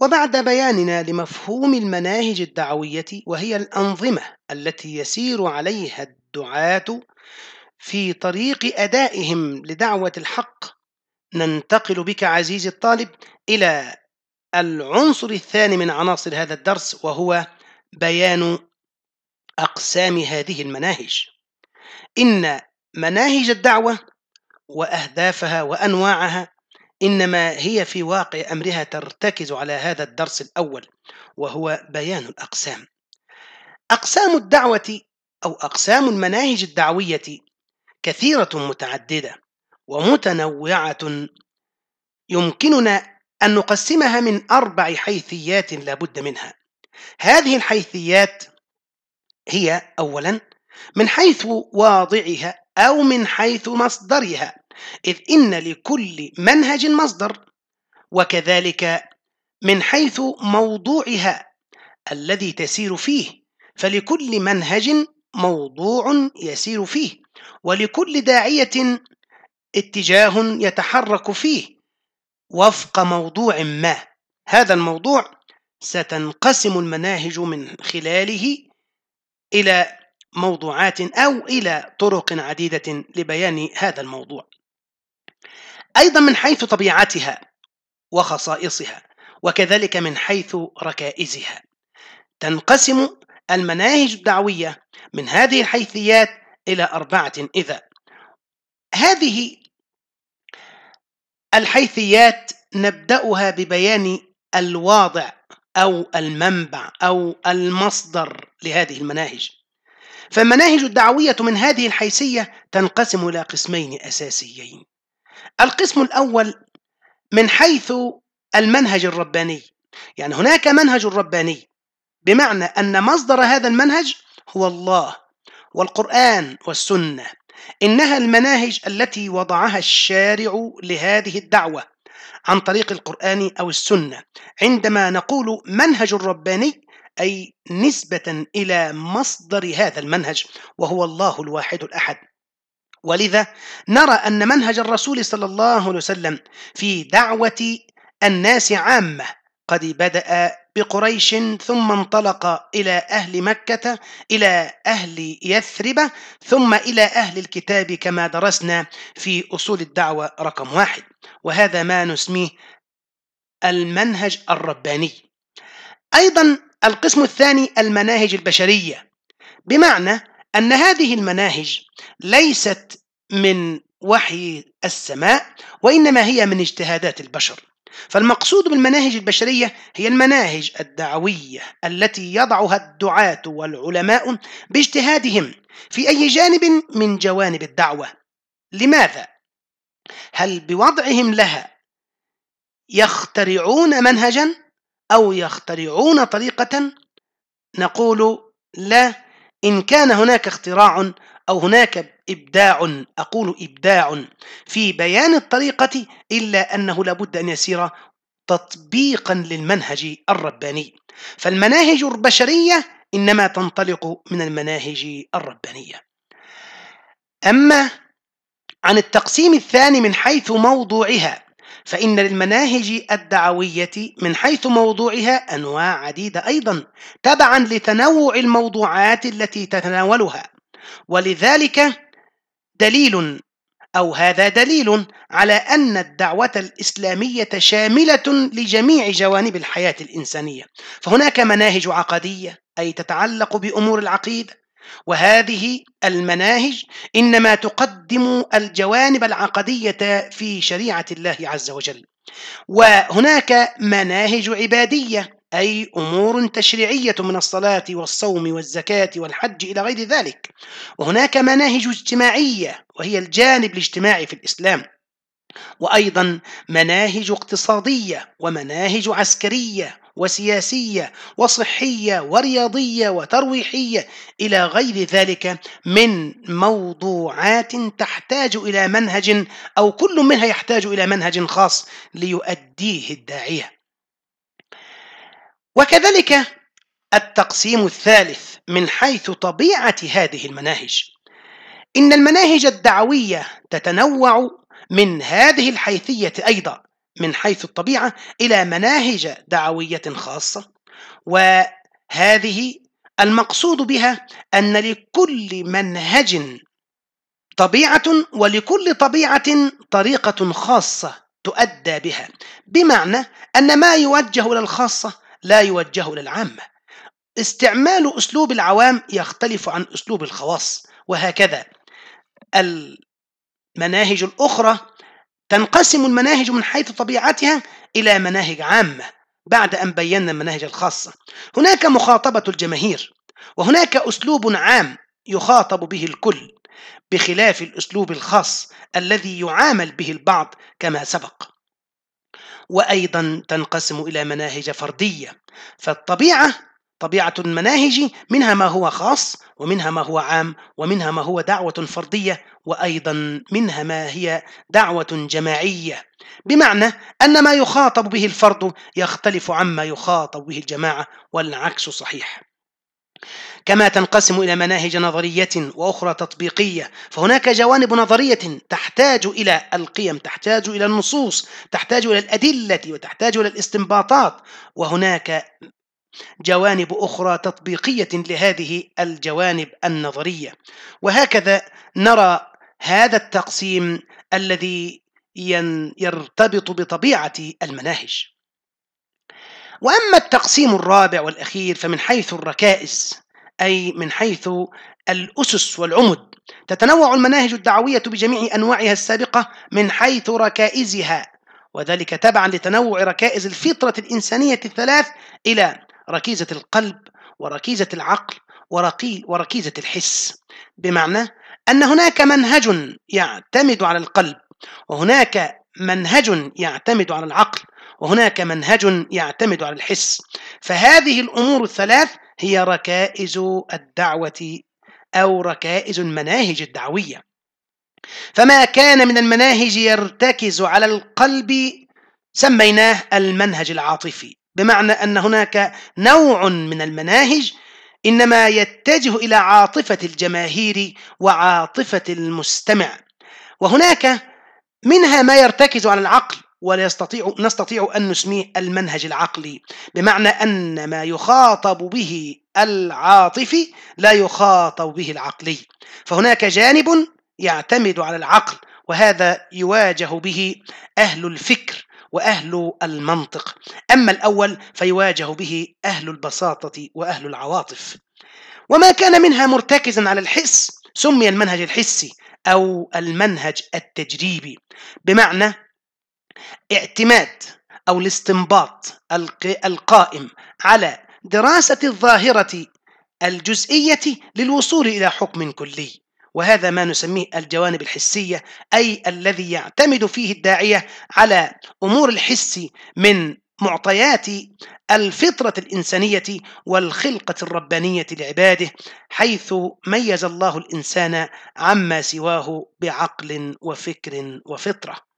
وبعد بياننا لمفهوم المناهج الدعوية وهي الأنظمة التي يسير عليها الدعاة في طريق أدائهم لدعوة الحق ننتقل بك عزيزي الطالب إلى العنصر الثاني من عناصر هذا الدرس وهو بيان أقسام هذه المناهج إن مناهج الدعوة وأهدافها وأنواعها إنما هي في واقع أمرها ترتكز على هذا الدرس الأول وهو بيان الأقسام. أقسام الدعوة أو أقسام المناهج الدعوية كثيرة متعددة ومتنوعة يمكننا أن نقسمها من أربع حيثيات لا بد منها. هذه الحيثيات هي أولاً من حيث واضعها أو من حيث مصدرها إذ إن لكل منهج مصدر وكذلك من حيث موضوعها الذي تسير فيه فلكل منهج موضوع يسير فيه ولكل داعية اتجاه يتحرك فيه وفق موضوع ما هذا الموضوع ستنقسم المناهج من خلاله إلى موضوعات أو إلى طرق عديدة لبيان هذا الموضوع أيضا من حيث طبيعتها وخصائصها وكذلك من حيث ركائزها تنقسم المناهج الدعوية من هذه الحيثيات إلى أربعة إذا هذه الحيثيات نبدأها ببيان الواضع أو المنبع أو المصدر لهذه المناهج فالمناهج الدعوية من هذه الحيثية تنقسم إلى قسمين أساسيين القسم الأول من حيث المنهج الرباني يعني هناك منهج رباني بمعنى أن مصدر هذا المنهج هو الله والقرآن والسنة إنها المناهج التي وضعها الشارع لهذه الدعوة عن طريق القرآن أو السنة عندما نقول منهج رباني أي نسبة إلى مصدر هذا المنهج وهو الله الواحد الأحد ولذا نرى أن منهج الرسول صلى الله عليه وسلم في دعوة الناس عامة قد بدأ بقريش ثم انطلق إلى أهل مكة إلى أهل يثرب ثم إلى أهل الكتاب كما درسنا في أصول الدعوة رقم واحد وهذا ما نسميه المنهج الرباني أيضا القسم الثاني المناهج البشرية بمعنى أن هذه المناهج ليست من وحي السماء وإنما هي من اجتهادات البشر فالمقصود بالمناهج البشرية هي المناهج الدعوية التي يضعها الدعاة والعلماء باجتهادهم في أي جانب من جوانب الدعوة لماذا؟ هل بوضعهم لها يخترعون منهجا أو يخترعون طريقة نقول لا إن كان هناك اختراع أو هناك إبداع أقول إبداع في بيان الطريقة إلا أنه لابد أن يسير تطبيقا للمنهج الرباني فالمناهج البشرية إنما تنطلق من المناهج الربانية أما عن التقسيم الثاني من حيث موضوعها فإن للمناهج الدعوية من حيث موضوعها أنواع عديدة أيضا تبعا لتنوع الموضوعات التي تتناولها ولذلك دليل أو هذا دليل على أن الدعوة الإسلامية شاملة لجميع جوانب الحياة الإنسانية فهناك مناهج عقدية أي تتعلق بأمور العقيدة وهذه المناهج انما تقدم الجوانب العقديه في شريعه الله عز وجل وهناك مناهج عباديه اي امور تشريعيه من الصلاه والصوم والزكاه والحج الى غير ذلك وهناك مناهج اجتماعيه وهي الجانب الاجتماعي في الاسلام وايضا مناهج اقتصاديه ومناهج عسكريه وسياسية وصحية ورياضية وترويحية إلى غير ذلك من موضوعات تحتاج إلى منهج أو كل منها يحتاج إلى منهج خاص ليؤديه الداعية وكذلك التقسيم الثالث من حيث طبيعة هذه المناهج إن المناهج الدعوية تتنوع من هذه الحيثية أيضا من حيث الطبيعه الى مناهج دعويه خاصه وهذه المقصود بها ان لكل منهج طبيعه ولكل طبيعه طريقه خاصه تؤدى بها بمعنى ان ما يوجه للخاصه لا يوجه للعامه استعمال اسلوب العوام يختلف عن اسلوب الخواص وهكذا المناهج الاخرى تنقسم المناهج من حيث طبيعتها إلى مناهج عامة بعد أن بينا المناهج الخاصة هناك مخاطبة الجماهير وهناك أسلوب عام يخاطب به الكل بخلاف الأسلوب الخاص الذي يعامل به البعض كما سبق وأيضا تنقسم إلى مناهج فردية فالطبيعة طبيعة المناهج منها ما هو خاص ومنها ما هو عام ومنها ما هو دعوة فردية وأيضا منها ما هي دعوة جماعية بمعنى أن ما يخاطب به الفرد يختلف عما يخاطب به الجماعة والعكس صحيح كما تنقسم إلى مناهج نظرية وأخرى تطبيقية فهناك جوانب نظرية تحتاج إلى القيم تحتاج إلى النصوص تحتاج إلى الأدلة وتحتاج إلى الاستنباطات وهناك جوانب اخرى تطبيقيه لهذه الجوانب النظريه وهكذا نرى هذا التقسيم الذي يرتبط بطبيعه المناهج واما التقسيم الرابع والاخير فمن حيث الركائز اي من حيث الاسس والعمد تتنوع المناهج الدعويه بجميع انواعها السابقه من حيث ركائزها وذلك تبعا لتنوع ركائز الفطره الانسانيه الثلاث الى ركيزة القلب وركيزة العقل وركيزة الحس بمعنى أن هناك منهج يعتمد على القلب وهناك منهج يعتمد على العقل وهناك منهج يعتمد على الحس فهذه الأمور الثلاث هي ركائز الدعوة أو ركائز المناهج الدعوية فما كان من المناهج يرتكز على القلب سميناه المنهج العاطفي بمعنى ان هناك نوع من المناهج انما يتجه الى عاطفه الجماهير وعاطفه المستمع وهناك منها ما يرتكز على العقل ولا يستطيع نستطيع ان نسميه المنهج العقلي بمعنى ان ما يخاطب به العاطفي لا يخاطب به العقلي فهناك جانب يعتمد على العقل وهذا يواجه به اهل الفكر وأهل المنطق أما الأول فيواجه به أهل البساطة وأهل العواطف وما كان منها مرتكزا على الحس سمي المنهج الحسي أو المنهج التجريبي بمعنى اعتماد أو الاستنباط القائم على دراسة الظاهرة الجزئية للوصول إلى حكم كلي وهذا ما نسميه الجوانب الحسية أي الذي يعتمد فيه الداعية على أمور الحس من معطيات الفطرة الإنسانية والخلقة الربانية لعباده حيث ميز الله الإنسان عما سواه بعقل وفكر وفطرة